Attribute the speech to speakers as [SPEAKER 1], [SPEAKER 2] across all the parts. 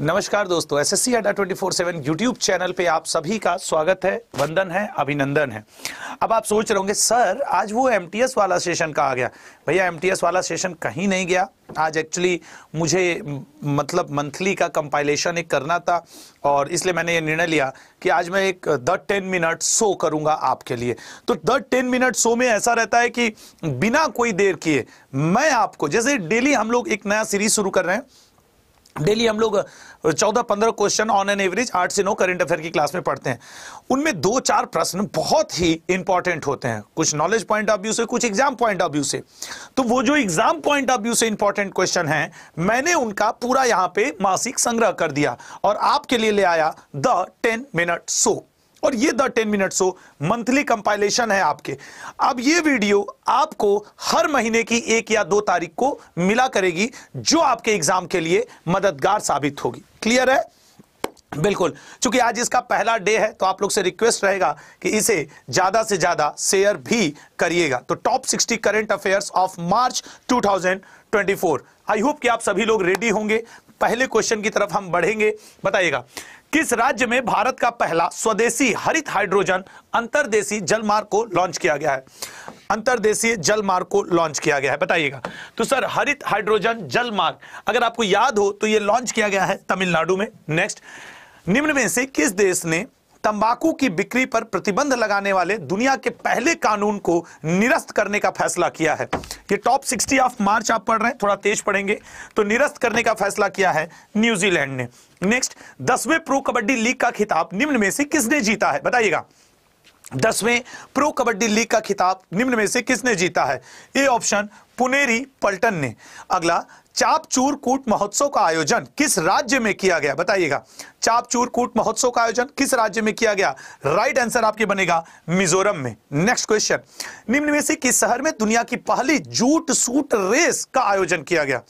[SPEAKER 1] नमस्कार दोस्तों S S C अड्डा twenty four seven YouTube channel पे आप सभी का स्वागत है वंदन है अभिनंदन है अब आप सोच रहे होंगे सर आज वो एम टी एस वाला सेशन कहा गया भैया एम टी एस वाला सेशन कहीं नहीं गया आज एक्चुअली मुझे मतलब मंथली का कंपाइलेशन एक करना था और इसलिए मैंने ये निर्णय लिया कि आज मैं एक द टेन मिनट शो करूंगा आपके लिए तो द टेन मिनट शो में ऐसा रहता है कि बिना कोई देर किए मैं आपको जैसे डेली हम लोग एक नया सीरीज शुरू कर रहे हैं डेली हम लोग चौदह पंद्रह क्वेश्चन ऑन एन एवरेज आठ से नौ करंट अफेयर की क्लास में पढ़ते हैं उनमें दो चार प्रश्न बहुत ही इंपॉर्टेंट होते हैं कुछ नॉलेज पॉइंट ऑफ व्यू से कुछ एग्जाम पॉइंट ऑफ व्यू से तो वो जो एग्जाम पॉइंट ऑफ व्यू से इंपॉर्टेंट क्वेश्चन है मैंने उनका पूरा यहां पे मासिक संग्रह कर दिया और आपके लिए ले आया द टेन मिनट सो और ये the ten minute show monthly compilation है आपके अब ये वीडियो आपको हर महीने की एक या दो तारीख को मिला करेगी जो आपके एग्जाम के लिए मददगार साबित होगी क्लियर है बिल्कुल क्योंकि आज इसका पहला डे है तो आप लोग से रिक्वेस्ट रहेगा कि इसे ज्यादा से ज्यादा शेयर भी करिएगा तो top 60 current affairs of March 2024 I hope कि आप सभी लोग रेडी होंगे पहले क्वेश्चन की तरफ हम बढ़ेंगे बताइएगा किस राज्य में भारत का पहला स्वदेशी हरित हाइड्रोजन अंतरदेशी जलमार्ग को लॉन्च किया गया है अंतरदेशीय जलमार्ग को लॉन्च किया गया है बताइएगा तो सर हरित हाइड्रोजन जलमार्ग अगर आपको याद हो तो यह लॉन्च किया गया है तमिलनाडु में नेक्स्ट निम्न में से किस देश ने तंबाकू की बिक्री पर प्रतिबंध लगाने वाले दुनिया के पहले कानून को निरस्त करने का फैसला किया है ये टॉप 60 ऑफ मार्च आप पढ़ रहे हैं थोड़ा तेज पढ़ेंगे तो निरस्त करने का फैसला किया है न्यूजीलैंड ने नेक्स्ट दसवें प्रो कबड्डी लीग का खिताब निम्न में से किसने जीता है बताइएगा दसवें प्रो कबड्डी लीग का खिताब निम्न में से किसने जीता है ए ऑप्शन पुनेरी पल्टन ने अगला चापचूर कूट महोत्सव का आयोजन किस राज्य में किया गया बताइएगा चापचूर कूट महोत्सव का आयोजन किस राज्य में किया गया राइट आंसर आपके बनेगा मिजोरम में नेक्स्ट क्वेश्चन निम्न में से किस शहर में दुनिया की पहली जूट सूट रेस का आयोजन किया गया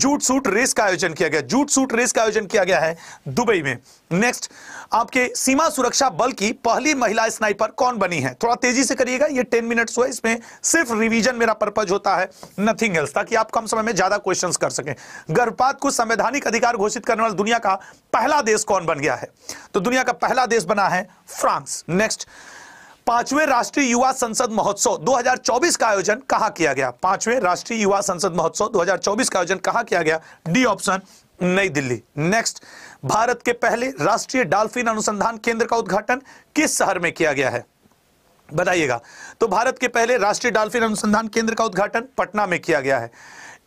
[SPEAKER 1] जूट सूट रेस का आयोजन किया गया जूट सूट रेस का आयोजन किया गया है दुबई में नेक्स्ट आपके सीमा सुरक्षा बल की पहली महिला स्नाइपर कौन बनी है थोड़ा तेजी से करिएगा ये टेन मिनट्स हुआ इसमें सिर्फ रिवीजन मेरा पर्पज होता है नथिंग एल्स ताकि आप कम समय में ज्यादा क्वेश्चन कर सकें गर्भपात को संवैधानिक अधिकार घोषित करने वाला दुनिया का पहला देश कौन बन गया है तो दुनिया का पहला देश बना है फ्रांस नेक्स्ट पांचवें राष्ट्रीय युवा संसद महोत्सव 2024 का आयोजन कहा किया गया पांचवें राष्ट्रीय युवा संसद महोत्सव 2024 का आयोजन कहा किया गया डी ऑप्शन नई दिल्ली नेक्स्ट भारत के पहले राष्ट्रीय डॉल्फिन अनुसंधान केंद्र का उद्घाटन किस शहर में किया गया है बताइएगा तो भारत के पहले राष्ट्रीय डॉल्फिन अनुसंधान केंद्र का उद्घाटन पटना में किया गया है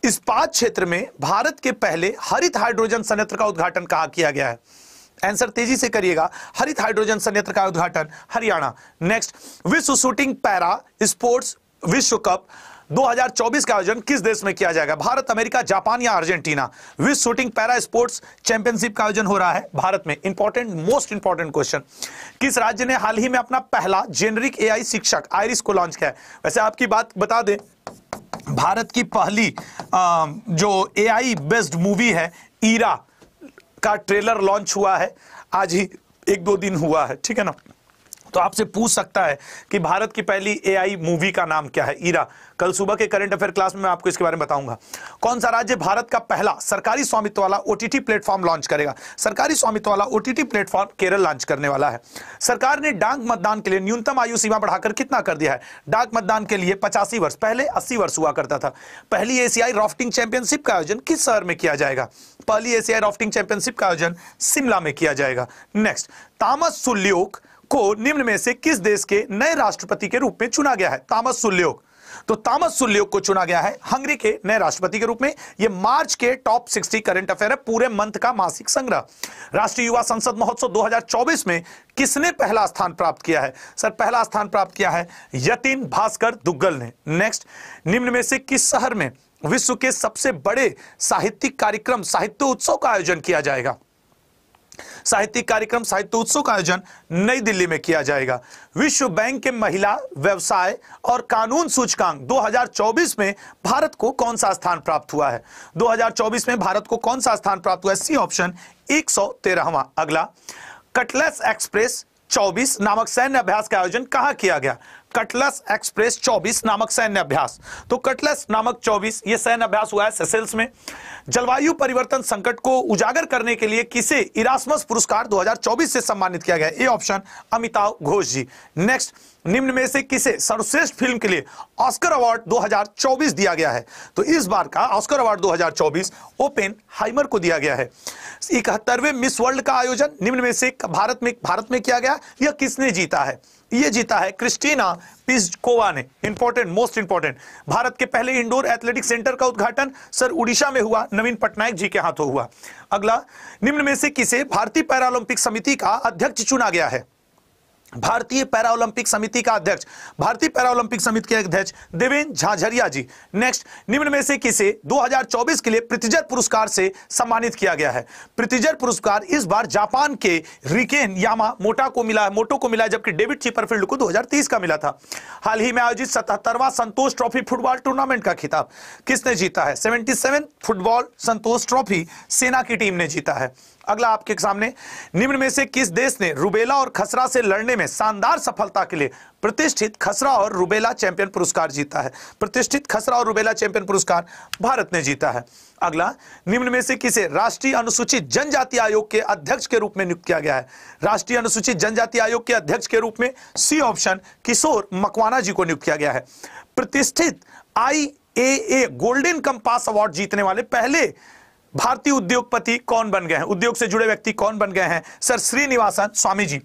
[SPEAKER 1] इस पांच क्षेत्र में भारत के पहले हरित हाइड्रोजन संयंत्र का उद्घाटन कहा किया गया है आंसर तेजी से करिएगा हरित हाइड्रोजन संयंत्र का उद्घाटन हरियाणा नेक्स्ट विश्व शूटिंग पैरा स्पोर्ट्स विश्व कप 2024 का आयोजन किस देश में किया जाएगा भारत अमेरिका जापान या अर्जेंटीना विश्व शूटिंग पैरा स्पोर्ट्स चैंपियनशिप का आयोजन हो रहा है भारत में इंपॉर्टेंट मोस्ट इंपॉर्टेंट क्वेश्चन किस राज्य ने हाल ही में अपना पहला जेनरिक एआई शिक्षक आयरिस को लॉन्च किया है वैसे आपकी बात बता दें भारत की पहली जो ए बेस्ड मूवी है ईरा का ट्रेलर लॉन्च हुआ है आज ही एक दो दिन हुआ है ठीक है ना तो आपसे पूछ सकता है कि भारत की पहली एआई मूवी का नाम क्या है ईरा कल सुबह के करंट अफेयर क्लास में मैं आपको इसके बारे में बताऊंगा कौन सा राज्य भारत का पहला सरकारी स्वामित्व वाला ओटीटी प्लेटफॉर्म लॉन्च करेगा सरकारी स्वामित्व वाला ओटीटी प्लेटफॉर्म केरल लॉन्च करने वाला है सरकार ने डाक मतदान के लिए न्यूनतम आयु सीमा बढ़ाकर कितना कर दिया है डाक मतदान के लिए पचासी वर्ष पहले अस्सी वर्ष हुआ करता था पहली एशियाई राफ्टिंग चैंपियनशिप का आयोजन किस शहर में किया जाएगा पहली एशियाई राफ्टिंग चैंपियनशिप का आयोजन शिमला में किया जाएगा नेक्स्ट तामस सुल्योक को निम्न में से किस देश के नए राष्ट्रपति के रूप में चुना गया है तामस सुल्योग तो तामस सुल्योग को चुना गया है हंगरी के नए राष्ट्रपति के रूप में यह मार्च के टॉप 60 करंट अफेयर है पूरे मंथ का मासिक संग्रह राष्ट्रीय युवा संसद महोत्सव 2024 में किसने पहला स्थान प्राप्त किया है सर पहला स्थान प्राप्त किया है यतीन भास्कर दुग्गल ने नेक्स्ट निम्न में से किस शहर में विश्व के सबसे बड़े साहित्यिक कार्यक्रम साहित्य उत्सव का आयोजन किया जाएगा साहित्यिक कार्यक्रम साहित्य उत्सव का आयोजन नई दिल्ली में किया जाएगा विश्व बैंक के महिला व्यवसाय और कानून सूचकांक 2024 में भारत को कौन सा स्थान प्राप्त हुआ है 2024 में भारत को कौन सा स्थान प्राप्त हुआ है सी ऑप्शन एक सौ अगला कटलेस एक्सप्रेस 24 नामक सैन्य अभ्यास का आयोजन कहा किया गया कटलस एक्सप्रेस 24 नामक सैन्य अभ्यास तो कटलस नामक 24 ये सैन्य अभ्यास हुआ है सेसेल्स में जलवायु परिवर्तन संकट को उजागर करने के लिए किसे इरासमस पुरस्कार 2024 से सम्मानित किया गया ये ऑप्शन अमिताभ घोष जी नेक्स्ट निम्न में से किसे सर्वश्रेष्ठ फिल्म के लिए ऑस्कर अवार्ड 2024 दिया गया है तो इस बार का ऑस्कर अवार्ड 2024 ओपेन हाइमर को दिया गया है इकहत्तरवे मिस वर्ल्ड का आयोजन निम्न में से भारत में भारत में किया गया यह किसने जीता है ये जीता है क्रिस्टीना पिस्कोवा ने इंपॉर्टेंट मोस्ट इंपॉर्टेंट भारत के पहले इंडोर एथलेटिक सेंटर का उद्घाटन सर उड़ीसा में हुआ नवीन पटनायक जी के हाथों हुआ अगला निम्न में से किसे भारतीय पैरालंपिक समिति का अध्यक्ष चुना गया है भारतीय पैरा ओलंपिक समिति का अध्यक्ष भारतीय पैरा ओलंपिक समिति के अध्यक्ष देवेंद्र झाझरिया जी नेक्स्ट निम्न में से किसे 2024 के लिए प्रतिजर पुरस्कार से सम्मानित किया गया है प्रतिजर पुरस्कार इस बार जापान के रिकेन यामा मोटा को मिला है मोटो को मिला है जबकि डेविड चिपरफील्ड को 2023 का मिला था हाल ही में आयोजित सतहत्तरवा संतोष ट्रॉफी फुटबॉल टूर्नामेंट का खिताब किसने जीता है सेवेंटी फुटबॉल संतोष ट्रॉफी सेना की टीम ने जीता है अगला आपके सामने निम्न में से किस देश ने रुबेला और खसरा से लड़ने में शानदार सफलता के लिए प्रतिष्ठित खसरा और रुबेला चैंपियन पुरस्कार जीता है प्रतिष्ठित खसरा और रुबेला चैंपियन पुरस्कार भारत ने जीता है अगला निम्न में से किसे राष्ट्रीय अनुसूचित जनजाति आयोग के अध्यक्ष के रूप में नियुक्त किया गया है राष्ट्रीय अनुसूचित जनजाति आयोग के अध्यक्ष के रूप में सी ऑप्शन किशोर मकवाना जी को नियुक्त किया गया है प्रतिष्ठित I A A golden compass award जीतने वाले पहले भारतीय उद्योगपति कौन बन गए हैं उद्योग से जुड़े व्यक्ति कौन बन गए हैं सर श्रीनिवासन स्वामी जी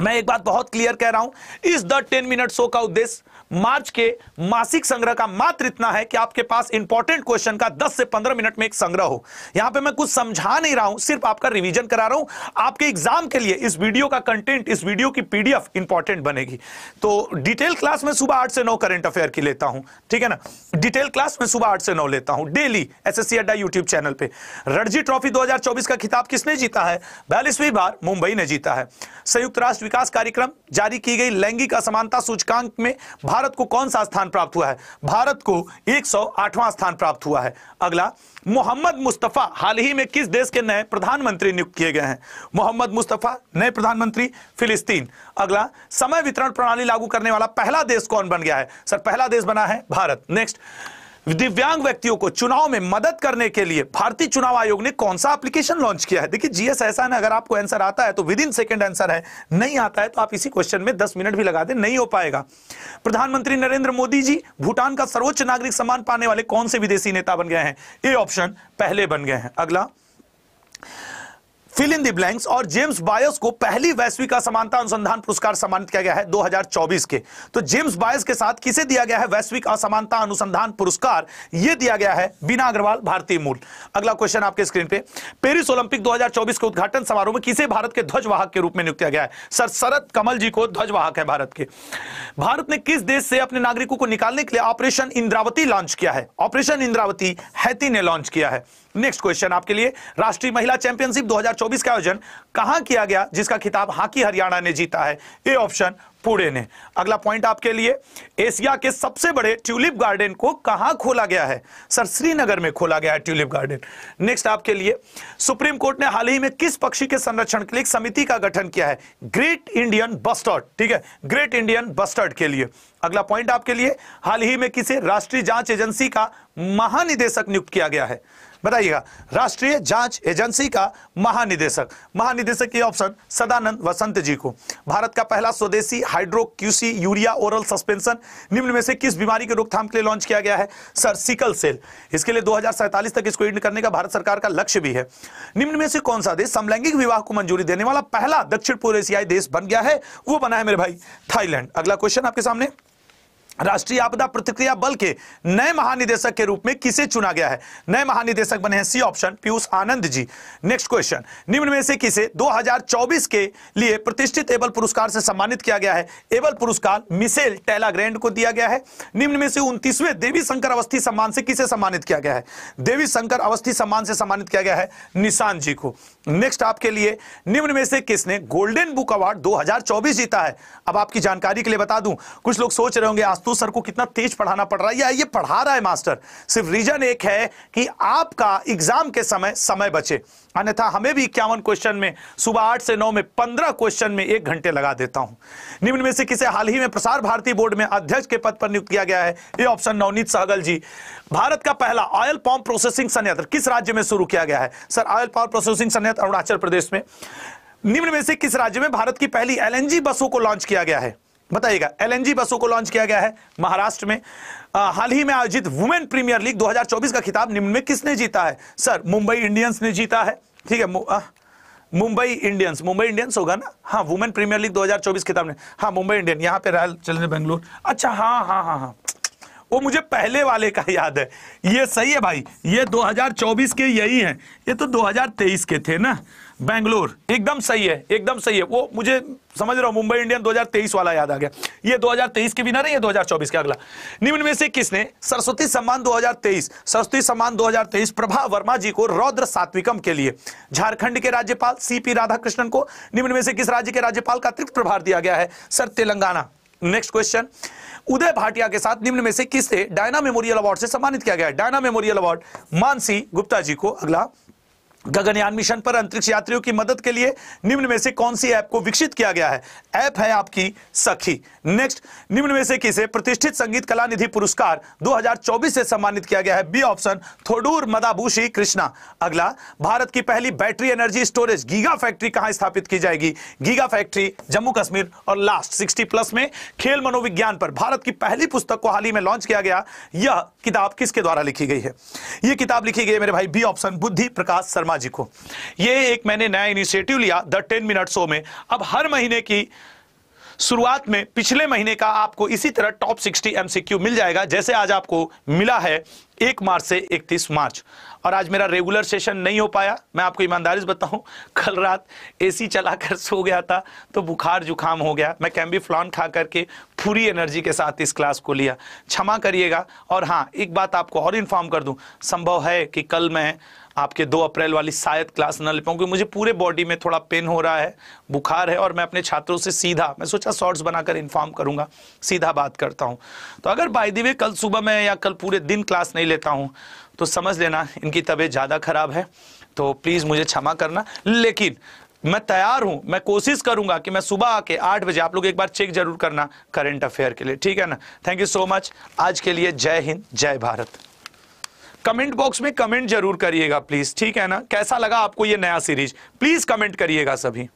[SPEAKER 1] मैं एक बात बहुत क्लियर कह रहा हूं इस द टेन मिनट शो का उद्देश्य मार्च के मासिक संग्रह का मात्र इतना है कि आपके पास इंपॉर्टेंट क्वेश्चन का 10 से 15 मिनट में एक संग्रह हो यहां पे मैं कुछ समझा नहीं रहा हूं सिर्फ आपका रिवीजन करा रहा हूं आपके एग्जाम के लिए इस वीडियो का कंटेंट इस वीडियो की पीडीएफ इंपॉर्टेंट बनेगी तो डिटेल क्लास में सुबह आठ से नौ करेंट अफेयर की लेता हूं ठीक है ना डिटेल क्लास में सुबह आठ से नौ लेता हूं daily S S YouTube channel पर रणजी ट्रॉफी दो का खिताब किसने जीता है बयालीसवीं बार मुंबई ने जीता है संयुक्त राष्ट्र विकास कार्यक्रम जारी की गई लैंगिक असमानता सूचकांक में भारत भारत को कौन सा स्थान प्राप्त हुआ है भारत को 108वां स्थान प्राप्त हुआ है अगला मोहम्मद मुस्तफ़ा हाल ही में किस देश के नए प्रधानमंत्री नियुक्त किए गए हैं मोहम्मद मुस्तफ़ा नए प्रधानमंत्री फिलिस्तीन अगला समय वितरण प्रणाली लागू करने वाला पहला देश कौन बन गया है सर पहला देश बना है भारत नेक्स्ट दिव्यांग व्यक्तियों को चुनाव में मदद करने के लिए भारतीय चुनाव आयोग ने कौन सा एप्लीकेशन लॉन्च किया है देखिए जीएस एहसान अगर आपको आंसर आता है तो विद इन सेकेंड आंसर है नहीं आता है तो आप इसी क्वेश्चन में दस मिनट भी लगा दे नहीं हो पाएगा प्रधानमंत्री नरेंद्र मोदी जी भूटान का सर्वोच्च नागरिक सम्मान पाने वाले कौन से विदेशी नेता बन गए हैं ये ऑप्शन पहले बन गए हैं अगला फिल इन दी ब्लैंक्स और जेम्स बायस को पहली वैश्विक असमानता अनुसंधान पुरस्कार सम्मानित किया गया है 2024 के तो जेम्स बायस के साथ किसे दिया गया है वैश्विक असमानता अनुसंधान पुरस्कार यह दिया गया है बीना अग्रवाल भारतीय मूल अगला क्वेश्चन आपके स्क्रीन पे पेरिस ओलंपिक 2024 के उद्घाटन समारोह में किसे भारत के ध्वजवाहक के रूप में नियुक्त किया गया है सर शरद कमल जी को ध्वजवाहक है भारत के भारत ने किस देश से अपने नागरिकों को निकालने के लिए ऑपरेशन इंद्रावती लॉन्च किया है ऑपरेशन इंद्रावती हैती ने लॉन्च किया है नेक्स्ट क्वेश्चन आपके लिए राष्ट्रीय महिला चैंपियनशिप 2024 का आयोजन कहां किया गया जिसका खिताब हाकी हरियाणा ने जीता है ए ऑप्शन पुणे ने अगला पॉइंट आपके लिए एशिया के सबसे बड़े ट्यूलिप गार्डन को कहां खोला गया है सर श्रीनगर में खोला गया है ट्यूलिप गार्डन नेक्स्ट आपके लिए सुप्रीम कोर्ट ने हाल ही में किस पक्षी के संरक्षण के लिए समिति का गठन किया है ग्रेट इंडियन बस्टर्ड ठीक है ग्रेट इंडियन बस्टर्ड के लिए अगला पॉइंट आपके लिए हाल ही में किसे राष्ट्रीय जांच एजेंसी का महानिदेशक नियुक्त किया गया है बताइएगा राष्ट्रीय जांच एजेंसी का महानिदेशक महानिदेशक ऑप्शन सदानंद वसंत जी को भारत का पहला स्वदेशी हाइड्रोक्यूसी यूरिया ओरल सस्पेंशन निम्न में से किस बीमारी के रोकथाम के लिए लॉन्च किया गया है सर सिकल सेल इसके लिए दो तक इसको इंड करने का भारत सरकार का लक्ष्य भी है निम्न में से कौन सा देश समलैंगिक विवाह को मंजूरी देने वाला पहला दक्षिण पूर्व एशियाई देश बन गया है वो बना है मेरे भाई थाईलैंड अगला क्वेश्चन आपके सामने राष्ट्रीय आपदा प्रतिक्रिया बल के नए महानिदेशक के रूप में किसे चुना गया है नए महानिदेशक बने हैं C option Piyush Anand ji next question निम्न में से किसे 2024 के लिए प्रतिष्ठित एबल पुरस्कार से सम्मानित किया गया है एबल पुरस्कार मिसेल टेलाग्रैंड को दिया गया है निम्न में से उन्तीसवें देवी शंकर अवस्थी सम्मान से किसे सम्मानित किया गया है देवी शंकर अवस्थी सम्मान से सम्मानित किया गया है निशान जी को नेक्स्ट आपके लिए निम्न में से किसने गोल्डन बुक अवार्ड दो जीता है अब आपकी जानकारी के लिए बता दूं कुछ लोग सोच रहे होंगे आज तो तो सर को कितना तेज पढ़ाना पड़ रहा है या ये पढ़ा रहा है मास्टर सिर्फ रीजन एक है कि आपका एग्जाम के समय समय बचे अन्यथा हमें भी इक्यावन क्वेश्चन में सुबह आठ से नौ में पंद्रह क्वेश्चन में एक घंटे लगा देता हूं निम्न में से किसे हाल ही में प्रसार भारती बोर्ड में अध्यक्ष के पद पर नियुक्त किया गया है ये ऑप्शन नवनीत सहगल जी भारत का पहला ऑयल पॉम्प प्रोसेसिंग संयंत्र किस राज्य में शुरू किया गया है सर ऑयल पॉम्प प्रोसेसिंग संयंत्र अरुणाचल प्रदेश में निम्न में से किस राज्य में भारत की पहली एलएनजी बसों को लॉन्च किया गया है बताइएगा एलएनजी बसों को लॉन्च किया गया है महाराष्ट्र में हाल ही में आयोजित वुमेन प्रीमियर लीग 2024 का खिताब निम्न में किसने जीता है सर मुंबई इंडियंस ने जीता है ठीक है मुंबई इंडियंस मुंबई इंडियंस होगा ना हाँ वुमेन प्रीमियर लीग 2024 खिताब ने हाँ मुंबई इंडियन यहाँ पे रॉयल चैलेंज बेंगलोर अच्छा हाँ हाँ हाँ हाँ वो मुझे पहले वाले का याद है ये सही है भाई ये दो के यही है ये तो दो के थे ना बेंगलुरु एकदम सही है एकदम सही है वो मुझे समझ रहा हूं मुंबई इंडियन 2023 वाला याद आ गया ये 2023 के बिना नहीं है 2024 के अगला निम्न में से किसने सरस्वती सम्मान 2023 सरस्वती सम्मान 2023 प्रभा वर्मा जी को रौद्र सात्विकम के लिए झारखंड के राज्यपाल सीपी राधाकृष्णन को निम्न में से किस राज्य के राज्यपाल का अतिरिक्त प्रभार दिया गया है sir Telangana next question Uday Bhatia के साथ निम्न में से किस डायना मेमोरियल अवार्ड से सम्मानित किया गया है Diana memorial award Mansi Gupta ji को अगला गगनयान मिशन पर अंतरिक्ष यात्रियों की मदद के लिए निम्न में से कौन सी ऐप को विकसित किया गया है ऐप है आपकी सखी नेक्स्ट निम्न में से किसे प्रतिष्ठित संगीत कला निधि पुरस्कार 2024 से सम्मानित किया गया है बी ऑप्शन थोडूर मदाभूषी कृष्णा अगला भारत की पहली battery energy storage giga factory कहां स्थापित की जाएगी गीगा फैक्ट्री जम्मू कश्मीर और लास्ट सिक्सटी प्लस में खेल मनोविज्ञान पर भारत की पहली पुस्तक को हाल ही में लॉन्च किया गया यह किताब किसके द्वारा लिखी गई है यह किताब लिखी गई है मेरे भाई बी ऑप्शन बुद्धि प्रकाश शर्मा आज को ये एक मैंने नया इनिशिएटिव लिया द टेन मिनट शो में अब हर महीने की शुरुआत में पिछले महीने का आपको इसी तरह टॉप 60 एमसीक्यू मिल जाएगा जैसे आज आपको मिला है एक मार्च से इकतीस मार्च और आज मेरा रेगुलर सेशन नहीं हो पाया मैं आपको ईमानदारी से बताऊं कल रात एसी चलाकर सो गया था तो बुखार जुखाम हो गया मैं कैम्बी फ्लॉन खा करके पूरी एनर्जी के साथ इस क्लास को लिया क्षमा करिएगा और हाँ एक बात आपको और इन्फॉर्म कर दूँ संभव है कि कल मैं आपके दो अप्रैल वाली शायद क्लास न ले पाऊँ क्योंकि मुझे पूरे बॉडी में थोड़ा पेन हो रहा है बुखार है और मैं अपने छात्रों से सीधा मैं सोचा शॉर्ट्स बनाकर इन्फॉर्म करूंगा सीधा बात करता हूँ तो अगर बाय दी वे कल सुबह मैं या कल पूरे दिन क्लास नहीं लेता हूँ तो समझ लेना इनकी तबीयत ज़्यादा ख़राब है तो प्लीज़ मुझे क्षमा करना लेकिन मैं तैयार हूं मैं कोशिश करूंगा कि मैं सुबह आके आठ बजे आप लोग एक बार चेक जरूर करना करंट अफेयर के लिए ठीक है ना थैंक यू सो मच आज के लिए जय हिंद जय भारत कमेंट बॉक्स में कमेंट जरूर करिएगा प्लीज ठीक है ना कैसा लगा आपको ये नया सीरीज प्लीज कमेंट करिएगा सभी